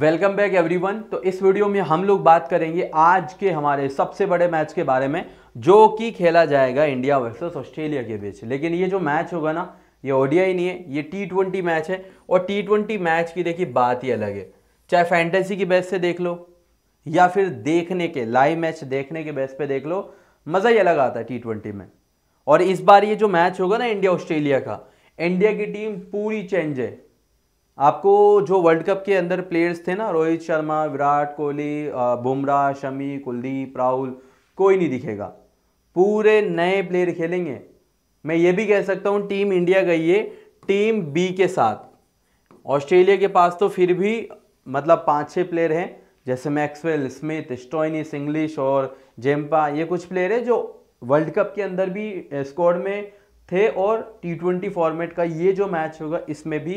welcome back everyone तो इस video में हम लोग बात करेंगे आज के हमारे सबसे बड़े मैच के बारे में जो कि खेला जाएगा इंडिया वर्सेस ऑस्ट्रेलिया के बीच लेकिन ये जो मैच होगा ना ये ओडीआई नहीं है ये टी ट्वेंटी मैच है और टी ट्वेंटी मैच की देखिए बात ही अलग है चाहे फैंटेसी की बेस से देख लो या फिर देखने के लाइव मैच देखने के बेस पे देख लो मज़ा ही अलग आता है टी ट्वेंटी में और इस बार ये जो मैच होगा ना इंडिया ऑस्ट्रेलिया का इंडिया की टीम पूरी चेंज है आपको जो वर्ल्ड कप के अंदर प्लेयर्स थे ना रोहित शर्मा विराट कोहली बुमराह शमी कुलदीप राहुल कोई नहीं दिखेगा पूरे नए प्लेयर खेलेंगे मैं ये भी कह सकता हूँ टीम इंडिया गई है टीम बी के साथ ऑस्ट्रेलिया के पास तो फिर भी मतलब पाँच छः प्लेयर हैं जैसे मैक्सवेल स्मिथ स्टोइनिस इंग्लिश और जेम्पा ये कुछ प्लेयर है जो वर्ल्ड कप के अंदर भी स्क्वाड में थे और टी ट्वेंटी फॉर्मेट का ये जो मैच होगा इसमें भी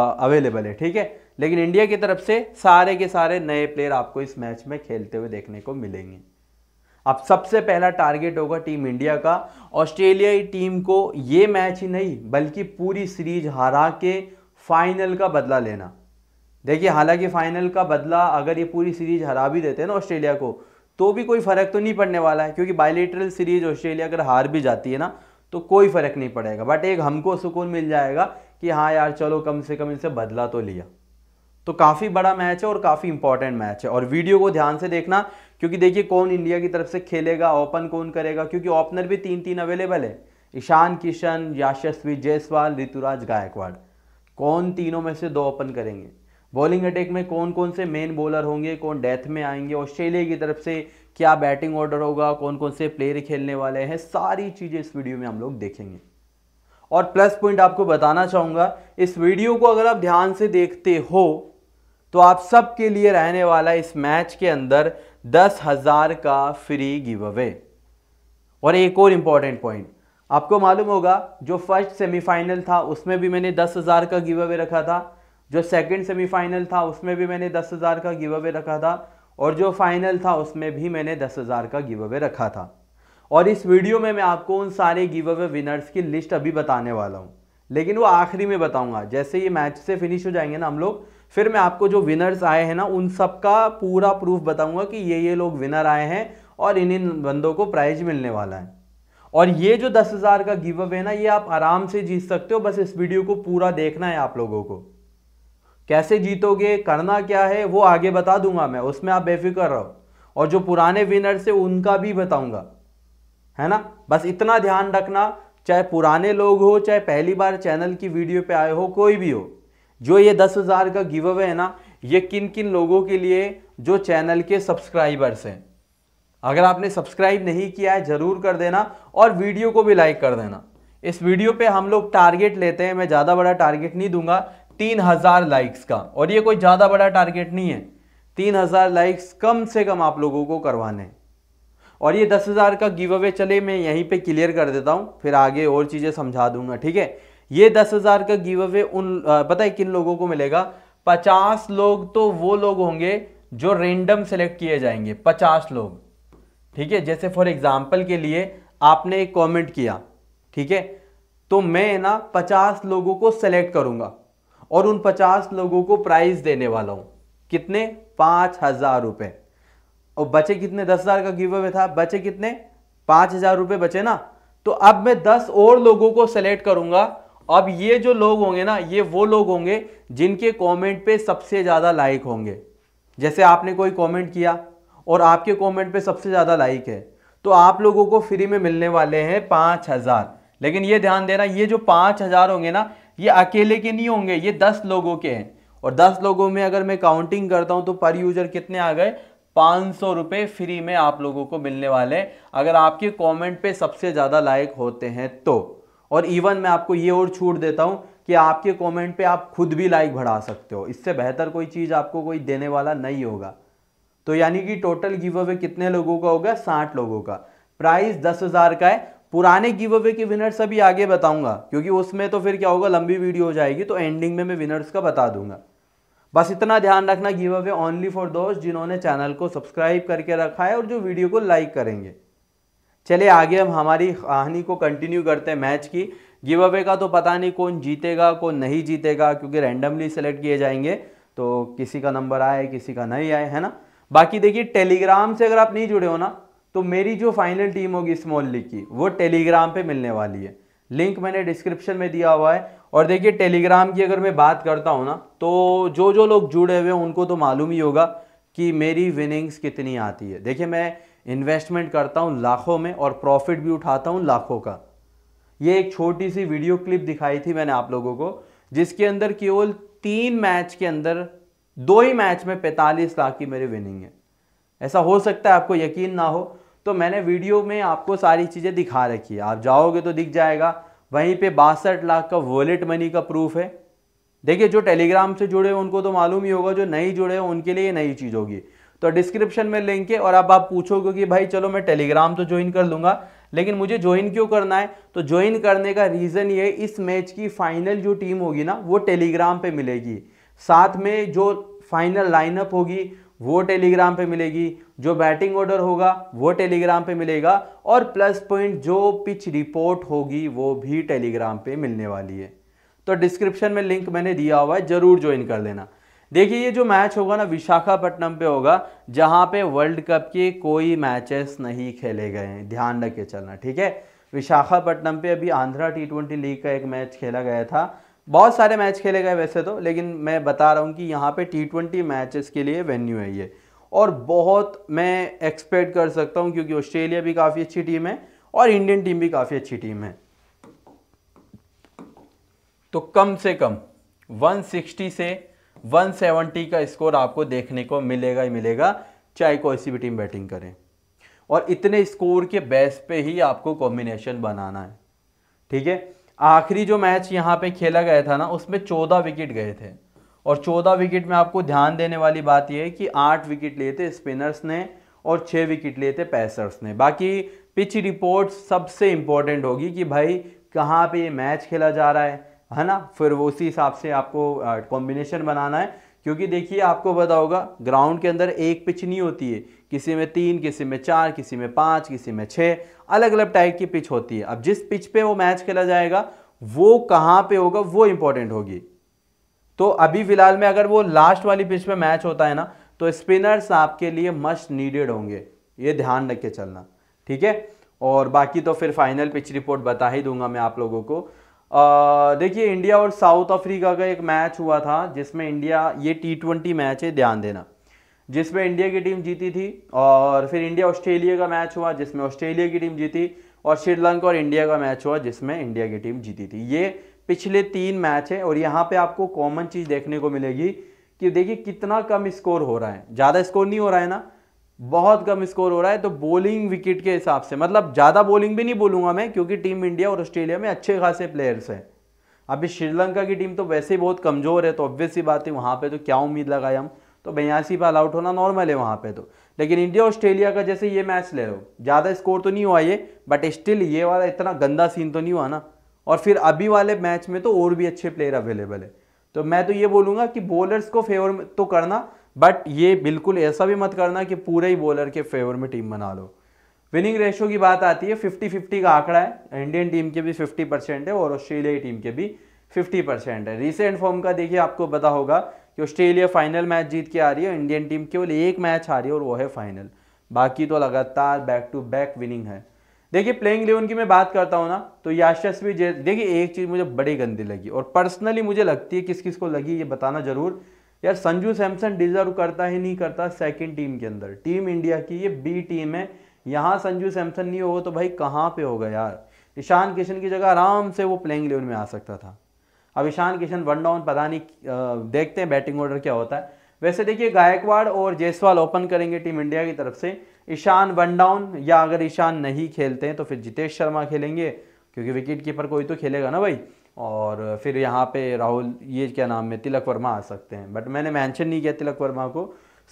अवेलेबल है ठीक है लेकिन इंडिया की तरफ से सारे के सारे नए प्लेयर आपको इस मैच में खेलते हुए देखने को मिलेंगे अब सबसे पहला टारगेट होगा टीम इंडिया का ऑस्ट्रेलियाई टीम को ये मैच ही नहीं बल्कि पूरी सीरीज हरा के फाइनल का बदला लेना देखिए हालांकि फाइनल का बदला अगर ये पूरी सीरीज हरा भी देते हैं ना ऑस्ट्रेलिया को तो भी कोई फ़र्क तो नहीं पड़ने वाला है क्योंकि बायलेटरल सीरीज ऑस्ट्रेलिया अगर हार भी जाती है ना तो कोई फ़र्क नहीं पड़ेगा बट एक हमको सुकून मिल जाएगा कि हाँ यार चलो कम से कम इनसे बदला तो लिया तो काफ़ी बड़ा मैच है और काफ़ी इंपॉर्टेंट मैच है और वीडियो को ध्यान से देखना क्योंकि देखिए कौन इंडिया की तरफ से खेलेगा ओपन कौन करेगा क्योंकि ओपनर भी तीन तीन अवेलेबल है ईशान किशन यशस्वी जयसवाल ऋतुराज गायकवाड़ कौन तीनों में से दो ओपन करेंगे बॉलिंग अटैक में कौन कौन से मेन बॉलर होंगे कौन डेथ में आएंगे ऑस्ट्रेलिया की तरफ से क्या बैटिंग ऑर्डर होगा कौन कौन से प्लेयर खेलने वाले हैं सारी चीज़ें इस वीडियो में हम लोग देखेंगे और प्लस पॉइंट आपको बताना चाहूँगा इस वीडियो को अगर आप ध्यान से देखते हो तो आप सबके लिए रहने वाला इस मैच के अंदर दस हज़ार का फ्री गिव अवे और एक और इम्पॉर्टेंट पॉइंट आपको मालूम होगा जो फर्स्ट सेमीफाइनल था उसमें भी मैंने दस हज़ार का गिव अवे रखा था जो सेकंड सेमीफाइनल था उसमें भी मैंने दस हज़ार का गिव अवे रखा था और जो फाइनल था उसमें भी मैंने दस हज़ार का गिव अवे रखा था और इस वीडियो में मैं आपको उन सारे गिव अवे विनर्स की लिस्ट अभी बताने वाला हूँ लेकिन वो आखिरी में बताऊंगा जैसे ये मैच से फिनिश हो जाएंगे ना हम लोग फिर मैं आपको जो विनर्स आए हैं ना उन सब का पूरा प्रूफ बताऊंगा कि ये ये लोग विनर आए हैं और इन इन बंदों को प्राइज मिलने वाला है और ये जो दस हज़ार का गिव अवे ना ये आप आराम से जीत सकते हो बस इस वीडियो को पूरा देखना है आप लोगों को कैसे जीतोगे करना क्या है वो आगे बता दूंगा मैं उसमें आप बेफिक्र रहो और जो पुराने विनर्स है उनका भी बताऊंगा है ना बस इतना ध्यान रखना चाहे पुराने लोग हो चाहे पहली बार चैनल की वीडियो पे आए हो कोई भी हो जो ये दस हज़ार का गिव अवे है ना ये किन किन लोगों के लिए जो चैनल के सब्सक्राइबर्स हैं अगर आपने सब्सक्राइब नहीं किया है ज़रूर कर देना और वीडियो को भी लाइक कर देना इस वीडियो पे हम लोग टारगेट लेते हैं मैं ज़्यादा बड़ा टारगेट नहीं दूंगा तीन हज़ार लाइक्स का और ये कोई ज़्यादा बड़ा टारगेट नहीं है तीन हज़ार लाइक्स कम से कम आप लोगों को करवाने हैं और ये दस हज़ार का गिव अवे चले मैं यहीं पे क्लियर कर देता हूँ फिर आगे और चीज़ें समझा दूंगा ठीक है ये दस हज़ार का गिव अवे उन पता है किन लोगों को मिलेगा पचास लोग तो वो लोग होंगे जो रेंडम सेलेक्ट किए जाएंगे पचास लोग ठीक है जैसे फॉर एग्जाम्पल के लिए आपने एक कॉमेंट किया ठीक है तो मैं ना पचास लोगों को सेलेक्ट करूंगा और उन पचास लोगों को प्राइज़ देने वाला हूँ कितने पाँच हज़ार रुपये और बचे कितने दस हज़ार का गिव अवे था बचे कितने पांच हज़ार रुपए बचे ना तो अब मैं दस और लोगों को सेलेक्ट करूंगा अब ये जो लोग होंगे ना ये वो लोग होंगे जिनके कमेंट पे सबसे ज़्यादा लाइक होंगे जैसे आपने कोई कमेंट किया और आपके कमेंट पे सबसे ज़्यादा लाइक है तो आप लोगों को फ्री में मिलने वाले हैं पांच हज़ार लेकिन ये ध्यान देना ये जो पांच हज़ार होंगे ना ये अकेले के नहीं होंगे ये दस लोगों के हैं और दस लोगों में अगर मैं काउंटिंग करता हूं तो पर यूज़र कितने आ गए पाँच सौ रुपये फ्री में आप लोगों को मिलने वाले हैं अगर आपके कमेंट पे सबसे ज़्यादा लाइक होते हैं तो और इवन मैं आपको ये और छूट देता हूँ कि आपके कमेंट पे आप खुद भी लाइक बढ़ा सकते हो इससे बेहतर कोई चीज़ आपको कोई देने वाला नहीं होगा तो यानी कि टोटल गिव अवे कितने लोगों का होगा साठ लोगों का प्राइस दस हज़ार का है पुराने गिव अवे के विनर्स अभी आगे बताऊंगा क्योंकि उसमें तो फिर क्या होगा लंबी वीडियो हो जाएगी तो एंडिंग में मैं विनर्स का बता दूंगा बस इतना ध्यान रखना गिव अवे ओनली फॉर दोस्त जिन्होंने चैनल को सब्सक्राइब करके रखा है और जो वीडियो को लाइक करेंगे चलिए आगे हम हमारी कहानी को कंटिन्यू करते हैं मैच की गिव अवे का तो पता नहीं कौन जीतेगा कौन नहीं जीतेगा क्योंकि रैंडमली सेलेक्ट किए जाएंगे तो किसी का नंबर आए किसी का नहीं आए है ना बाकी देखिए टेलीग्राम से अगर आप नहीं जुड़े हो ना तो मेरी जो फाइनल टीम होगी स्मॉल लीग की वो टेलीग्राम पे मिलने वाली है लिंक मैंने डिस्क्रिप्शन में दिया हुआ है और देखिए टेलीग्राम की अगर मैं बात करता हूँ ना तो जो जो लोग जुड़े हुए हैं उनको तो मालूम ही होगा कि मेरी विनिंग्स कितनी आती है देखिए मैं इन्वेस्टमेंट करता हूँ लाखों में और प्रॉफिट भी उठाता हूँ लाखों का ये एक छोटी सी वीडियो क्लिप दिखाई थी मैंने आप लोगों को जिसके अंदर केवल तीन मैच के अंदर दो ही मैच में 45 लाख की मेरी विनिंग है ऐसा हो सकता है आपको यकीन ना हो तो मैंने वीडियो में आपको सारी चीज़ें दिखा रखी है आप जाओगे तो दिख जाएगा वहीं पे बासठ लाख का वॉलेट मनी का प्रूफ है देखिए जो टेलीग्राम से जुड़े उनको तो मालूम ही होगा जो नहीं जुड़े उनके लिए नई चीज़ होगी तो डिस्क्रिप्शन में लिंक है और अब आप पूछोगे कि भाई चलो मैं टेलीग्राम तो ज्वाइन कर लूँगा लेकिन मुझे ज्वाइन क्यों करना है तो ज्वाइन करने का रीज़न ये इस मैच की फाइनल जो टीम होगी ना वो टेलीग्राम पर मिलेगी साथ में जो फाइनल लाइनअप होगी वो टेलीग्राम पे मिलेगी जो बैटिंग ऑर्डर होगा वो टेलीग्राम पे मिलेगा और प्लस पॉइंट जो पिच रिपोर्ट होगी वो भी टेलीग्राम पे मिलने वाली है तो डिस्क्रिप्शन में लिंक मैंने दिया हुआ है ज़रूर ज्वाइन कर लेना देखिए ये जो मैच होगा ना विशाखापट्टनम पे होगा जहाँ पे वर्ल्ड कप के कोई मैचेस नहीं खेले गए हैं ध्यान रख के चलना ठीक है विशाखापट्टनम पे अभी आंध्रा टी ट्वेंटी लीग का एक मैच खेला गया था बहुत सारे मैच खेले गए वैसे तो लेकिन मैं बता रहा हूँ कि यहाँ पे टी ट्वेंटी मैचेस के लिए वेन्यू है ये और बहुत मैं एक्सपेक्ट कर सकता हूँ क्योंकि ऑस्ट्रेलिया भी काफ़ी अच्छी टीम है और इंडियन टीम भी काफ़ी अच्छी टीम है तो कम से कम 160 से 170 का स्कोर आपको देखने को मिलेगा ही मिलेगा चाहे कोई सी भी टीम बैटिंग करें और इतने स्कोर के बेस पे ही आपको कॉम्बिनेशन बनाना है ठीक है आखिरी जो मैच यहाँ पे खेला गया था ना उसमें चौदह विकेट गए थे और चौदह विकेट में आपको ध्यान देने वाली बात यह है कि आठ विकेट लिए थे स्पिनर्स ने और छः विकेट लिए थे पैसर्स ने बाकी पिच रिपोर्ट सबसे इम्पोर्टेंट होगी कि भाई कहाँ पे ये मैच खेला जा रहा है है ना फिर वो उसी हिसाब से आपको कॉम्बिनेशन बनाना है क्योंकि देखिए आपको पता होगा ग्राउंड के अंदर एक पिच नहीं होती है किसी में तीन किसी में चार किसी में पाँच किसी में छः अलग अलग टाइप की पिच होती है अब जिस पिच पे वो मैच खेला जाएगा वो कहाँ पे होगा वो इम्पोर्टेंट होगी तो अभी फिलहाल में अगर वो लास्ट वाली पिच पे मैच होता है ना तो स्पिनर्स आपके लिए मस्ट नीडेड होंगे ये ध्यान रख के चलना ठीक है और बाकी तो फिर फाइनल पिच रिपोर्ट बता ही दूंगा मैं आप लोगों को देखिए इंडिया और साउथ अफ्रीका का एक मैच हुआ था जिसमें इंडिया ये टी ट्वेंटी मैच है ध्यान देना जिसमें इंडिया की टीम जीती थी और फिर इंडिया ऑस्ट्रेलिया का मैच हुआ जिसमें ऑस्ट्रेलिया की टीम जीती और श्रीलंका और इंडिया का मैच हुआ जिसमें इंडिया की टीम जीती थी ये पिछले तीन मैच है और यहाँ पे आपको कॉमन चीज़ देखने को मिलेगी कि देखिए कितना कम स्कोर हो रहा है ज़्यादा स्कोर नहीं हो रहा है ना बहुत कम स्कोर हो रहा है तो बॉलिंग विकेट के हिसाब से मतलब ज़्यादा बॉलिंग भी नहीं बोलूँगा मैं क्योंकि टीम इंडिया और ऑस्ट्रेलिया में अच्छे खासे प्लेयर्स हैं अभी श्रीलंका की टीम तो वैसे ही बहुत कमज़ोर है तो ऑब्वियस ही बात है वहाँ पर तो क्या उम्मीद लगाए हम तो बयासी पर आउट होना नॉर्मल है वहाँ पे तो लेकिन इंडिया ऑस्ट्रेलिया का जैसे ये मैच ले लो ज़्यादा स्कोर तो नहीं हुआ ये बट स्टिल ये वाला इतना गंदा सीन तो नहीं हुआ ना और फिर अभी वाले मैच में तो और भी अच्छे प्लेयर अवेलेबल है तो मैं तो ये बोलूँगा कि बॉलर्स को फेवर तो करना बट ये बिल्कुल ऐसा भी मत करना कि पूरे ही बॉलर के फेवर में टीम बना लो विनिंग रेशो की बात आती है फिफ्टी फिफ्टी का आंकड़ा है इंडियन टीम के भी फिफ्टी परसेंट है और ऑस्ट्रेलियाई टीम के भी फिफ्टी परसेंट है रिसेंट फॉर्म का देखिए आपको पता होगा कि ऑस्ट्रेलिया फाइनल मैच जीत के आ रही है इंडियन टीम केवल एक मैच आ रही है और वो है फाइनल बाकी तो लगातार बैक टू बैक विनिंग है देखिए प्लेइंग इलेवन की मैं बात करता हूँ ना तो यशस्वी जय देखिए एक चीज़ मुझे बड़ी गंदी लगी और पर्सनली मुझे लगती है किस किस को लगी ये बताना जरूर यार संजू सैमसन डिजर्व करता ही नहीं करता सेकंड टीम के अंदर टीम इंडिया की ये बी टीम है यहाँ संजू सैमसन नहीं होगा तो भाई कहाँ पे होगा यार ईशान किशन की जगह आराम से वो प्लेइंग इलेवन में आ सकता था अब ईशान किशन वन डाउन पता नहीं देखते हैं बैटिंग ऑर्डर क्या होता है वैसे देखिए गायकवाड़ और जयसवाल ओपन करेंगे टीम इंडिया की तरफ से ईशान वन डाउन या अगर ईशान नहीं खेलते हैं तो फिर जितेश शर्मा खेलेंगे क्योंकि विकेट कीपर कोई तो खेलेगा ना भाई और फिर यहाँ पे राहुल ये क्या नाम है तिलक वर्मा आ सकते हैं बट मैंने मैंशन नहीं किया तिलक वर्मा को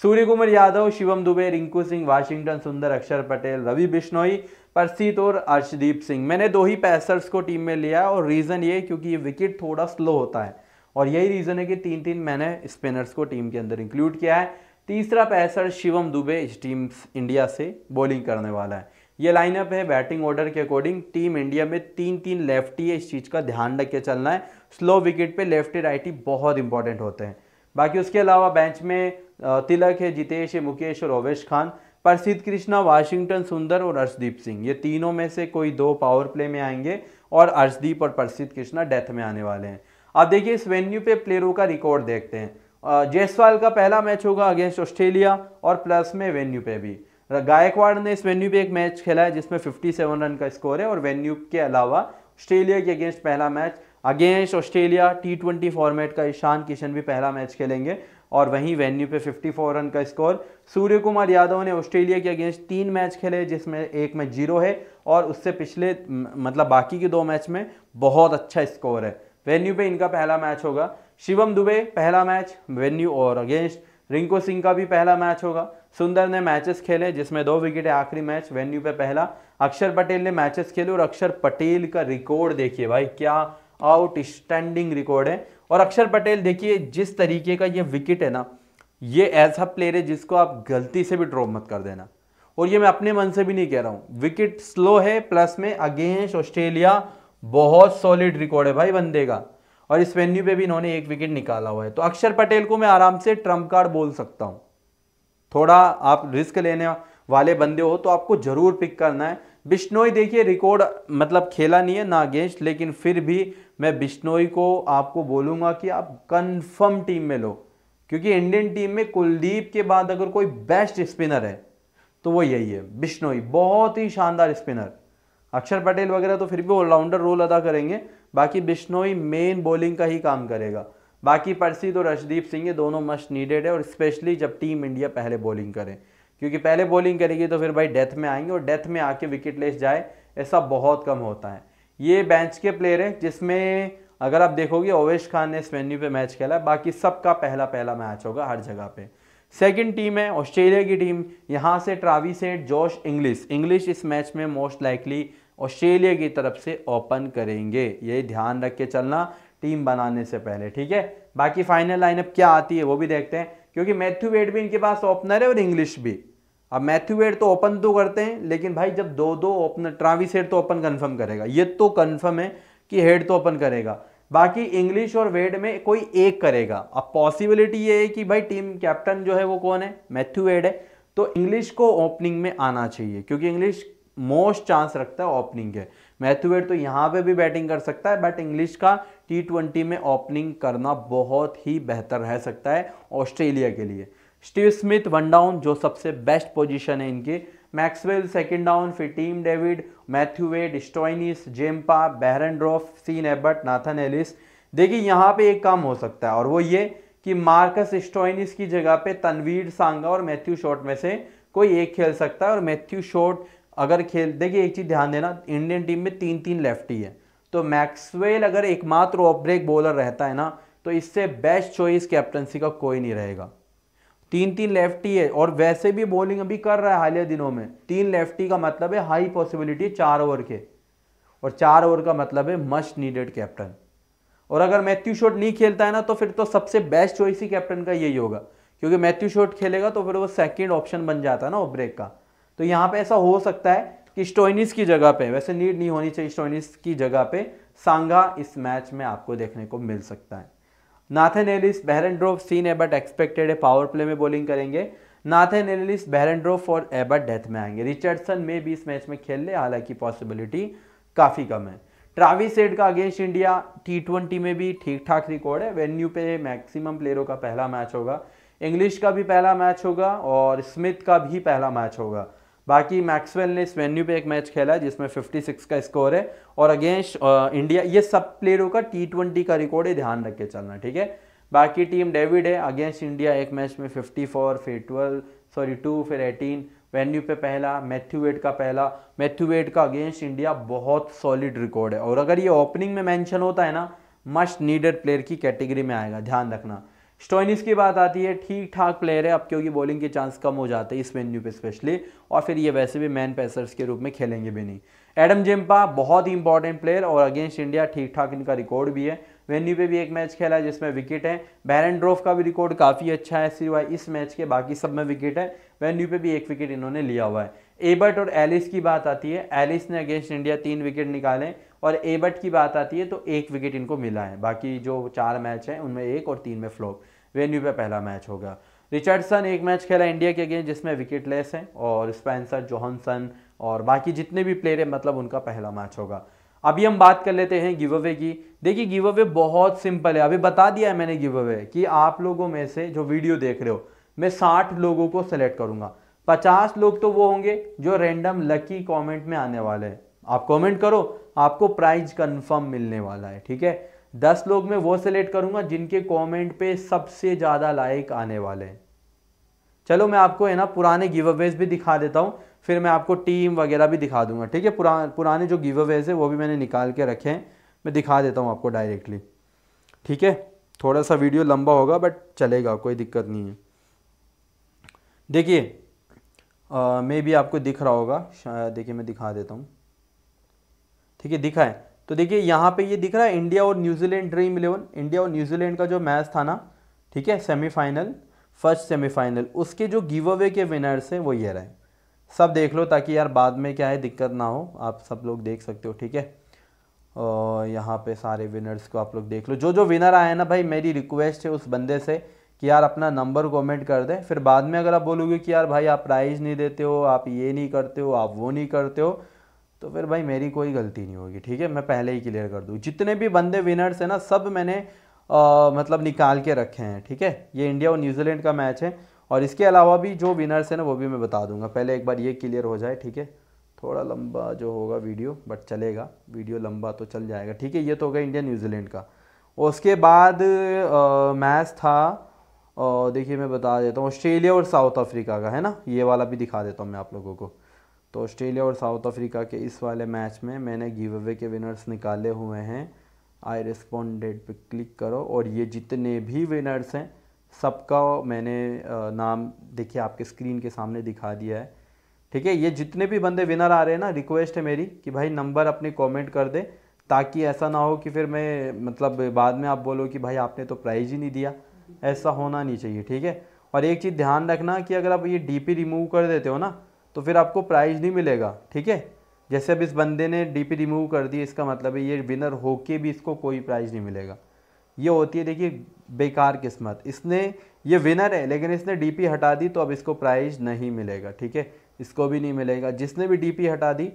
सूर्य कुमार यादव शिवम दुबे रिंकू सिंह वाशिंगटन सुंदर अक्षर पटेल रवि बिश्नोई परसीत और अर्शदीप सिंह मैंने दो ही पैसर्स को टीम में लिया और रीज़न ये क्योंकि ये विकेट थोड़ा स्लो होता है और यही रीज़न है कि तीन तीन मैंने स्पिनर्स को टीम के अंदर इंक्लूड किया है तीसरा पैसर शिवम दुबे इस टीम इंडिया से बॉलिंग करने वाला है ये लाइनअप है बैटिंग ऑर्डर के अकॉर्डिंग टीम इंडिया में तीन तीन लेफ्टी है इस चीज़ का ध्यान रख के चलना है स्लो विकेट पे लेफ्टी राइटी बहुत इंपॉर्टेंट होते हैं बाकी उसके अलावा बेंच में तिलक है जितेश है मुकेश और ओवेश खान प्रसिद्ध कृष्णा वाशिंगटन सुंदर और अर्शदीप सिंह ये तीनों में से कोई दो पावर प्ले में आएंगे और अर्शदीप और प्रसिद्ध कृष्णा डेथ में आने वाले हैं अब देखिए इस वेन्यू पे प्लेयरों का रिकॉर्ड देखते हैं जयसवाल का पहला मैच होगा अगेंस्ट ऑस्ट्रेलिया और प्लस में वेन्यू पे भी गायकवाड़ ने इस वेन्यू पे एक मैच खेला है जिसमें 57 रन का स्कोर है और वेन्यू के अलावा ऑस्ट्रेलिया के अगेंस्ट पहला match against Australia T twenty format का ईशान किशन भी पहला मैच खेलेंगे और वहीं वेन्यू पे 54 रन का स्कोर सूर्य कुमार यादव ने ऑस्ट्रेलिया के अगेंस्ट तीन मैच खेले जिसमें एक में जीरो है और उससे पिछले मतलब बाकी के दो मैच में बहुत अच्छा स्कोर है वेन्यू पे इनका पहला मैच होगा शिवम दुबे पहला मैच वेन्यू और अगेंस्ट रिंकू सिंह का भी पहला मैच होगा सुंदर ने मैचेस खेले जिसमें दो विकेट है आखिरी मैच वेन्यू पे पहला अक्षर पटेल ने मैचेस खेले और अक्षर पटेल का रिकॉर्ड देखिए भाई क्या आउटस्टैंडिंग रिकॉर्ड है और अक्षर पटेल देखिए जिस तरीके का ये विकेट है ना ये ऐसा प्लेयर है जिसको आप गलती से भी ड्रॉप मत कर देना और ये मैं अपने मन से भी नहीं कह रहा हूँ विकेट स्लो है प्लस में अगेंस्ट ऑस्ट्रेलिया बहुत सॉलिड रिकॉर्ड है भाई बंदे का और इस वेन्यू पे भी इन्होंने एक विकेट निकाला हुआ है तो अक्षर पटेल को मैं आराम से ट्रम्प कार्ड बोल सकता हूँ थोड़ा आप रिस्क लेने वाले बंदे हो तो आपको ज़रूर पिक करना है बिश्नोई देखिए रिकॉर्ड मतलब खेला नहीं है ना अगेंस्ट लेकिन फिर भी मैं बिश्नोई को आपको बोलूँगा कि आप कन्फर्म टीम में लो क्योंकि इंडियन टीम में कुलदीप के बाद अगर कोई बेस्ट स्पिनर है तो वो यही है बिश्नोई बहुत ही शानदार स्पिनर अक्षर पटेल वगैरह तो फिर भी ऑलराउंडर रोल अदा करेंगे बाकी बिश्नोई मेन बॉलिंग का ही काम करेगा बाकी परसी तो रशदीप सिंह ये दोनों मस्ट नीडेड है और स्पेशली जब टीम इंडिया पहले बॉलिंग करें क्योंकि पहले बॉलिंग करेगी तो फिर भाई डेथ में आएंगे और डेथ में आके विकेट लेस जाए ऐसा बहुत कम होता है ये बेंच के प्लेयर हैं जिसमें अगर आप देखोगे ओवेश खान ने इस वेन्यू पे मैच खेला है बाकी सबका पहला पहला मैच होगा हर जगह पे सेकंड टीम है ऑस्ट्रेलिया की टीम यहाँ से Travis Head Josh Inglis Inglis इस मैच में मोस्ट लाइकली ऑस्ट्रेलिया की तरफ से ओपन करेंगे ये ध्यान रख के चलना टीम बनाने से पहले ठीक है बाकी फाइनल लाइनअप क्या आती है वो भी देखते हैं क्योंकि मैथ्यू वेट भी इनके पास ओपनर है और इंग्लिश भी अब मैथ्यू वेड तो ओपन तो करते हैं लेकिन भाई जब दो दो ओपन ट्राविस हेड तो ओपन कन्फर्म करेगा ये तो कन्फर्म है कि हेड तो ओपन करेगा बाकी इंग्लिश और वेड में कोई एक करेगा अब पॉसिबिलिटी ये है कि भाई टीम कैप्टन जो है वो कौन है मैथ्यू वेड है तो इंग्लिश को ओपनिंग में आना चाहिए क्योंकि इंग्लिश मोस्ट चांस रखता है ओपनिंग के मैथ्यू वेड तो यहाँ पे भी बैटिंग कर सकता है बट इंग्लिश का टी ट्वेंटी में ओपनिंग करना बहुत ही बेहतर रह सकता है ऑस्ट्रेलिया के लिए स्टीव स्मिथ वन डाउन जो सबसे बेस्ट पोजीशन है इनकी मैक्सवेल सेकेंड डाउन फिर team David Matthew Wade Stoinis Zampa ड्रॉफ सीन एबर्ट नाथन एलिस देखिए यहाँ पे एक काम हो सकता है और वो ये कि मार्कस स्टोइनिस की जगह पे तनवीर सांगा और मैथ्यू शॉट में से कोई एक खेल सकता है और मैथ्यू शॉट अगर खेल देखिए एक चीज़ ध्यान देना इंडियन टीम में तीन तीन लेफ्टी है तो मैक्सवेल अगर एकमात्र ऑफ ब्रेक बॉलर रहता है ना तो इससे बेस्ट चॉइस कैप्टनसी का कोई नहीं रहेगा तीन तीन लेफ्टी है और वैसे भी बॉलिंग अभी कर रहा है हालिया दिनों में तीन लेफ्टी का मतलब है हाई पॉसिबिलिटी चार ओवर के और चार ओवर का मतलब है मस्ट नीडेड कैप्टन और अगर मैथ्यू शॉट नहीं खेलता है ना तो फिर तो सबसे बेस्ट चॉइस ही कैप्टन का यही होगा क्योंकि मैथ्यू शॉट खेलेगा तो फिर वो सेकेंड ऑप्शन बन जाता है ना ऑफ ब्रेक का तो यहाँ पे ऐसा हो सकता है कि स्टोइनिस की जगह पे वैसे नीड नहीं होनी चाहिए स्टोइनिस की जगह पे सांगा इस मैच में आपको देखने को मिल सकता है Nathan Ellis Behrendorff Sean Abbott expected है पावर प्ले में बॉलिंग करेंगे नाथन एलिस बहरनड्रोव और एबट डेथ में आएंगे रिचर्डसन में भी इस मैच में खेल ले हालांकि पॉसिबिलिटी काफ़ी कम है ट्रावी सेड का अगेंस्ट इंडिया टी ट्वेंटी में भी ठीक ठाक रिकॉर्ड है वेन्यू पे मैक्सिमम प्लेयरों का पहला मैच होगा इंग्लिश का भी पहला मैच होगा और स्मिथ का भी पहला मैच होगा बाकी मैक्सवेल ने इस वेन्यू पे एक मैच खेला है जिसमें 56 का स्कोर है और अगेंस्ट इंडिया ये सब प्लेयरों का टी ट्वेंटी का रिकॉर्ड है ध्यान रख के चलना ठीक है बाकी टीम डेविड है अगेंस्ट इंडिया एक मैच में 54 फिर 12 सॉरी टू फिर 18 वेन्यू पे पहला मैथ्यू वेट का पहला मैथ्यू वेट का अगेंस्ट इंडिया बहुत सॉलिड रिकॉर्ड है और अगर ये ओपनिंग में मैंशन होता है ना मस्ट नीडेड प्लेयर की कैटेगरी में आएगा ध्यान रखना स्टोइनिस की बात आती है ठीक ठाक प्लेयर है अब क्योंकि बॉलिंग के चांस कम हो जाते हैं इस वेन्यू पे स्पेशली और फिर ये वैसे भी मैन पैसर्स के रूप में खेलेंगे भी नहीं एडम जेम्पा बहुत ही इंपॉर्टेंट प्लेयर और अगेंस्ट इंडिया ठीक ठाक इनका रिकॉर्ड भी है वेन्यू पे भी एक मैच खेला है जिसमें विकेट है बैरन ड्रोफ का भी रिकॉर्ड काफ़ी अच्छा है सिवाय इस मैच के बाकी सब में विकेट है वेन्यू पे भी एक विकेट इन्होंने लिया हुआ है एबर्ट और एलिस की बात आती है एलिस ने अगेंस्ट इंडिया तीन विकेट निकाले और एबर्ट की बात आती है तो एक विकेट इनको मिला है बाकी जो चार मैच हैं उनमें एक और तीन में फ्लॉप वेन्यू पे पहला मैच होगा रिचर्डसन एक मैच खेला इंडिया के अगेंस्ट जिसमें विकेट लेस हैं और स्पेंसर जोहनसन और बाकी जितने भी प्लेयर हैं मतलब उनका पहला मैच होगा अभी हम बात कर लेते हैं गिव अवे की देखिए गिव अवे बहुत सिंपल है अभी बता दिया है मैंने गिव अवे कि आप लोगों में से जो वीडियो देख रहे हो मैं साठ लोगों को सेलेक्ट करूंगा पचास लोग तो वो होंगे जो रेंडम लकी कमेंट में आने वाले हैं आप कमेंट करो आपको प्राइज कंफर्म मिलने वाला है ठीक है दस लोग मैं वो सेलेक्ट करूँगा जिनके कमेंट पे सबसे ज़्यादा लाइक आने वाले हैं चलो मैं आपको है ना पुराने गिव अवेज भी दिखा देता हूँ फिर मैं आपको टीम वगैरह भी दिखा दूंगा ठीक है पुरा पुराने जो गिव अवेज है वो भी मैंने निकाल के रखे हैं मैं दिखा देता हूँ आपको डायरेक्टली ठीक है थोड़ा सा वीडियो लंबा होगा बट चलेगा कोई दिक्कत नहीं है देखिए मे भी आपको दिख रहा होगा देखिए मैं दिखा देता हूँ ठीक है दिखा है तो देखिए यहाँ पे ये दिख रहा है इंडिया और न्यूजीलैंड ड्रीम इलेवन इंडिया और न्यूजीलैंड का जो मैच था ना ठीक है सेमीफाइनल फर्स्ट सेमीफाइनल उसके जो गिव अवे के विनर्स हैं वो ये रहे सब देख लो ताकि यार बाद में क्या है दिक्कत ना हो आप सब लोग देख सकते हो ठीक है और यहाँ पे सारे विनर्स को आप लोग देख लो जो जो विनर आए ना भाई मेरी रिक्वेस्ट है उस बंदे से कि यार अपना नंबर कमेंट कर दे फिर बाद में अगर आप बोलोगे कि यार भाई आप प्राइज़ नहीं देते हो आप ये नहीं करते हो आप वो नहीं करते हो तो फिर भाई मेरी कोई गलती नहीं होगी ठीक है मैं पहले ही क्लियर कर दूँ जितने भी बंदे विनर्स हैं ना सब मैंने आ, मतलब निकाल के रखे हैं ठीक है ये इंडिया और न्यूजीलैंड का मैच है और इसके अलावा भी जो विनर्स हैं ना वो भी मैं बता दूंगा पहले एक बार ये क्लियर हो जाए ठीक है थोड़ा लंबा जो होगा वीडियो बट चलेगा वीडियो लंबा तो चल जाएगा ठीक है ये तो होगा इंडिया न्यूजीलैंड का उसके बाद मैच था देखिए मैं बता देता हूँ ऑस्ट्रेलिया और साउथ अफ्रीका का है ना ये वाला भी दिखा देता हूँ मैं आप लोगों को तो ऑस्ट्रेलिया और साउथ अफ्रीका के इस वाले मैच में मैंने गिव अवे के विनर्स निकाले हुए हैं आई रिस्पॉन्डेड पे क्लिक करो और ये जितने भी विनर्स हैं सबका मैंने नाम देखिए आपके स्क्रीन के सामने दिखा दिया है ठीक है ये जितने भी बंदे विनर आ रहे हैं ना रिक्वेस्ट है मेरी कि भाई नंबर अपने कमेंट कर दे ताकि ऐसा ना हो कि फिर मैं मतलब बाद में आप बोलो कि भाई आपने तो प्राइज़ ही नहीं दिया ऐसा होना नहीं चाहिए ठीक है और एक चीज़ ध्यान रखना कि अगर आप ये डीपी रिमूव कर देते हो ना तो फिर आपको प्राइज नहीं मिलेगा ठीक है जैसे अब इस बंदे ने डीपी रिमूव कर दी इसका मतलब है ये विनर होके भी इसको कोई प्राइज नहीं मिलेगा ये होती है देखिए बेकार किस्मत इसने ये विनर है लेकिन इसने डीपी हटा दी तो अब इसको प्राइज नहीं मिलेगा ठीक है इसको भी नहीं मिलेगा जिसने भी डीपी हटा दी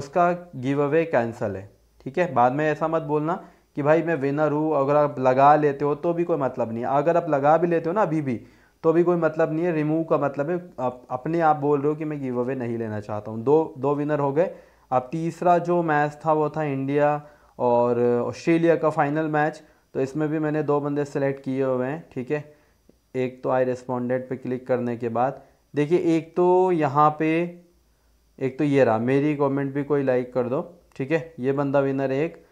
उसका गिव अवे कैंसल है ठीक है बाद में ऐसा मत बोलना कि भाई मैं विनर हूँ अगर आप लगा लेते हो तो भी कोई मतलब नहीं अगर आप लगा भी लेते हो ना अभी भी तो भी कोई मतलब नहीं है रिमूव का मतलब है आप अपने आप बोल रहे हो कि मैं गिव अवे नहीं लेना चाहता हूँ दो दो विनर हो गए अब तीसरा जो मैच था वो था इंडिया और ऑस्ट्रेलिया का फाइनल मैच तो इसमें भी मैंने दो बंदे सेलेक्ट किए हुए हैं ठीक है एक तो आई रेस्पॉन्डेंट पे क्लिक करने के बाद देखिए एक तो यहाँ पे एक तो ये रहा मेरी कमेंट भी कोई लाइक कर दो ठीक है ये बंदा विनर है एक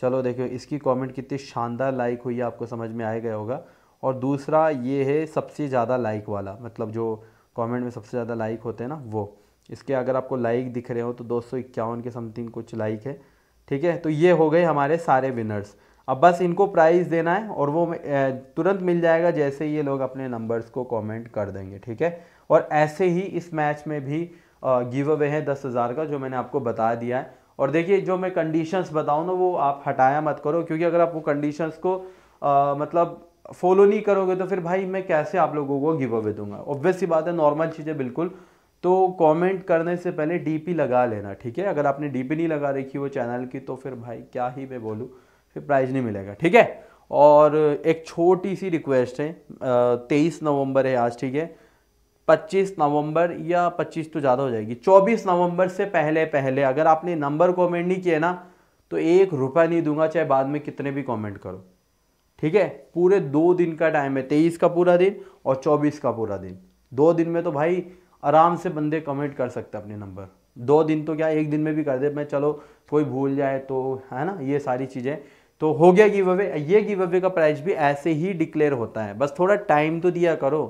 चलो देखिए इसकी कमेंट कितनी शानदार लाइक हुई है आपको समझ में आ गया होगा और दूसरा ये है सबसे ज़्यादा लाइक वाला मतलब जो कमेंट में सबसे ज़्यादा लाइक होते हैं ना वो इसके अगर आपको लाइक दिख रहे हो तो दो के समथिंग कुछ लाइक है ठीक है तो ये हो गए हमारे सारे विनर्स अब बस इनको प्राइज़ देना है और वो तुरंत मिल जाएगा जैसे ये लोग अपने नंबर्स को कॉमेंट कर देंगे ठीक है और ऐसे ही इस मैच में भी गिव अवे है दस हज़ार का जो मैंने आपको बता दिया है और देखिए जो मैं कंडीशंस बताऊँ ना वो आप हटाया मत करो क्योंकि अगर आप वो कंडीशंस को आ, मतलब फॉलो नहीं करोगे तो फिर भाई मैं कैसे आप लोगों को गिव अवे दूंगा ऑब्वियस बात है नॉर्मल चीज़ें बिल्कुल तो कमेंट करने से पहले डीपी लगा लेना ठीक है अगर आपने डीपी नहीं लगा रखी वो चैनल की तो फिर भाई क्या ही मैं बोलूँ फिर प्राइज़ नहीं मिलेगा ठीक है और एक छोटी सी रिक्वेस्ट है तेईस नवंबर है आज ठीक है पच्चीस नवंबर या पच्चीस तो ज़्यादा हो जाएगी चौबीस नवंबर से पहले पहले अगर आपने नंबर कॉमेंट नहीं किया ना तो एक रुपया नहीं दूंगा चाहे बाद में कितने भी कमेंट करो ठीक है पूरे दो दिन का टाइम है तेईस का पूरा दिन और चौबीस का पूरा दिन दो दिन में तो भाई आराम से बंदे कमेंट कर सकते अपने नंबर दो दिन तो क्या एक दिन में भी कर दे मैं चलो कोई भूल जाए तो है ना ये सारी चीज़ें तो हो गया गिव अवे ये गिव अवे का प्राइस भी ऐसे ही डिक्लेयर होता है बस थोड़ा टाइम तो दिया करो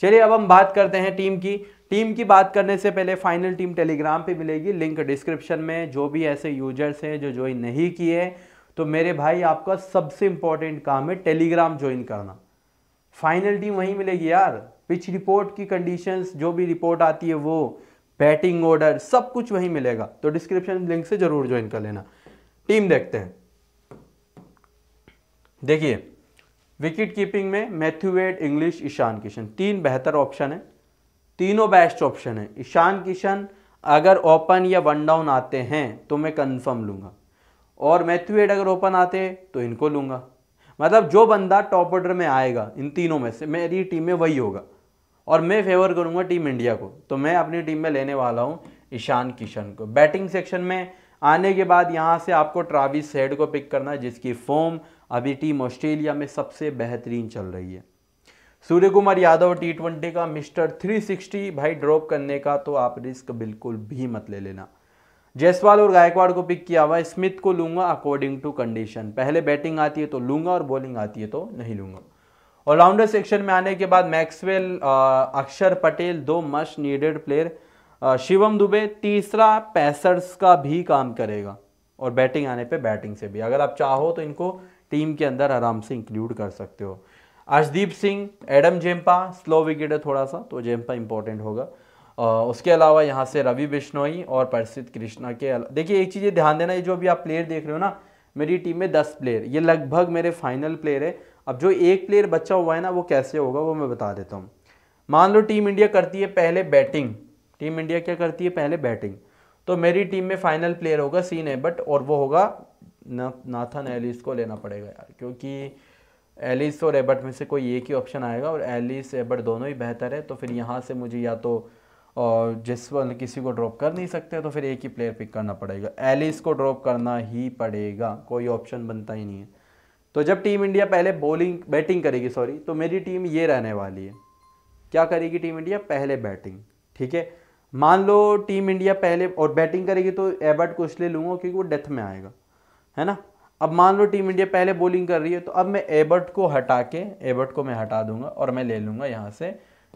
चलिए अब हम बात करते हैं टीम की टीम की बात करने से पहले फाइनल टीम टेलीग्राम पे मिलेगी लिंक डिस्क्रिप्शन में जो भी ऐसे यूजर्स हैं जो ज्वाइन नहीं किए तो मेरे भाई आपका सबसे इंपॉर्टेंट काम है टेलीग्राम ज्वाइन करना फाइनल टीम वहीं मिलेगी यार पिच रिपोर्ट की कंडीशंस जो भी रिपोर्ट आती है वो बैटिंग ऑर्डर सब कुछ वहीं मिलेगा तो डिस्क्रिप्शन लिंक से ज़रूर ज्वाइन कर लेना टीम देखते हैं देखिए विकेट कीपिंग में मैथ्यूवेट इंग्लिश ईशान किशन तीन बेहतर ऑप्शन है तीनों बेस्ट ऑप्शन है ईशान किशन अगर ओपन या वन डाउन आते हैं तो मैं कंफर्म लूंगा और मैथ्यू एड अगर ओपन आते तो इनको लूँगा मतलब जो बंदा टॉप ऑर्डर में आएगा इन तीनों में से मेरी टीम में वही होगा और मैं फेवर करूँगा टीम इंडिया को तो मैं अपनी टीम में लेने वाला हूँ ईशान किशन को बैटिंग सेक्शन में आने के बाद यहाँ से आपको ट्राविस हेड को पिक करना है जिसकी फॉर्म अभी टीम ऑस्ट्रेलिया में सबसे बेहतरीन चल रही है सूर्य कुमार यादव टी ट्वेंटी का मिस्टर 360 भाई ड्रॉप करने का तो आप रिस्क बिल्कुल भी मत ले लेना जयसवाल और गायकवाड़ को पिक किया हुआ स्मिथ को लूंगा अकॉर्डिंग टू कंडीशन पहले बैटिंग आती है तो लूंगा और बॉलिंग आती है तो नहीं लूंगा ऑलराउंडर सेक्शन में आने के बाद मैक्सवेल अक्षर पटेल दो must needed player Shivam Dube तीसरा पैसर्स का भी काम करेगा और बैटिंग आने पे बैटिंग से भी अगर आप चाहो तो इनको टीम के अंदर आराम से इंक्लूड कर सकते हो Arshdeep Singh Adam Zampa slow wicket है थोड़ा सा तो जेम्पा इंपॉर्टेंट होगा उसके अलावा यहाँ से रवि बिश्नोई और परसित कृष्णा के देखिए एक चीज़ ये ध्यान देना ये जो अभी आप प्लेयर देख रहे हो ना मेरी टीम में दस प्लेयर ये लगभग मेरे फाइनल प्लेयर है अब जो एक प्लेयर बचा हुआ है ना वो कैसे होगा वो मैं बता देता हूँ मान लो टीम इंडिया करती है पहले बैटिंग टीम इंडिया क्या करती है पहले बैटिंग तो मेरी टीम में फाइनल प्लेयर होगा सीन है बट और वो होगा ना नाथन एलिस को लेना पड़ेगा यार क्योंकि एलिस और एबर्ट में से कोई एक ही ऑप्शन आएगा और एलिस एबर्ट दोनों ही बेहतर है तो फिर यहाँ से मुझे या तो और जिस वाले किसी को ड्रॉप कर नहीं सकते तो फिर एक ही प्लेयर पिक करना पड़ेगा एलिस को ड्रॉप करना ही पड़ेगा कोई ऑप्शन बनता ही नहीं है तो जब टीम इंडिया पहले बॉलिंग बैटिंग करेगी सॉरी तो मेरी टीम ये रहने वाली है क्या करेगी टीम इंडिया पहले बैटिंग ठीक है मान लो टीम इंडिया पहले और बैटिंग करेगी तो एबर्ट को इसलिए लूँगा क्योंकि वो डेथ में आएगा है ना अब मान लो टीम इंडिया पहले बॉलिंग कर रही है तो अब मैं एबर्ट को हटा के एबर्ट को मैं हटा दूंगा और मैं ले लूँगा यहाँ से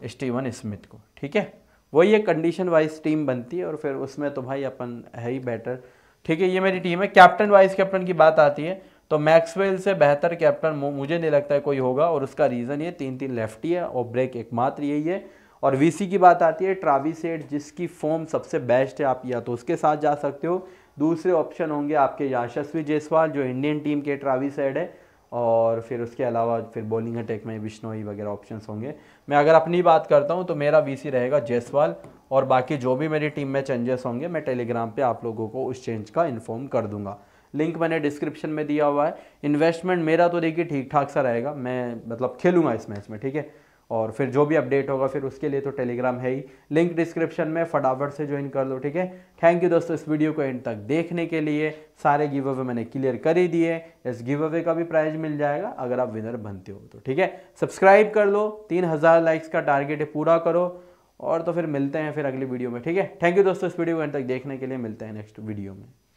स्टीवन स्मिथ को ठीक है वही एक कंडीशन वाइज टीम बनती है और फिर उसमें तो भाई अपन है ही बेटर ठीक है ये मेरी टीम है कैप्टन वाइस कैप्टन की बात आती है तो मैक्सवेल से बेहतर कैप्टन मुझे नहीं लगता है कोई होगा और उसका रीज़न ये तीन तीन लेफ्टी है और ब्रेक एकमात्र यही है और वीसी की बात आती है ट्रावी सेट जिसकी फॉर्म सबसे बेस्ट है आप या तो उसके साथ जा सकते हो दूसरे ऑप्शन होंगे आपके यशस्वी जयसवाल जो इंडियन टीम के ट्रावी सेड है और फिर उसके अलावा फिर बॉलिंग अटैक में बिश्नोई वगैरह ऑप्शंस होंगे मैं अगर अपनी बात करता हूँ तो मेरा वीसी रहेगा जयसवाल और बाकी जो भी मेरी टीम में चेंजेस होंगे मैं टेलीग्राम पे आप लोगों को उस चेंज का इन्फॉर्म कर दूंगा लिंक मैंने डिस्क्रिप्शन में दिया हुआ है इन्वेस्टमेंट मेरा तो देखिए ठीक ठाक सा रहेगा मैं मतलब खेलूँगा इस मैच में ठीक है और फिर जो भी अपडेट होगा फिर उसके लिए तो टेलीग्राम है ही लिंक डिस्क्रिप्शन में फटाफट से ज्वाइन कर लो ठीक है थैंक यू दोस्तों इस वीडियो को एंड तक देखने के लिए सारे गिव अवे मैंने क्लियर कर ही दिए इस गिव अवे का भी प्राइज मिल जाएगा अगर आप विनर बनते हो तो ठीक है सब्सक्राइब कर लो तीन हज़ार लाइक्स का टारगेट है पूरा करो और तो फिर मिलते हैं फिर अगली वीडियो में ठीक है थैंक यू दोस्तों इस वीडियो को एंड तक देखने के लिए मिलते हैं नेक्स्ट वीडियो में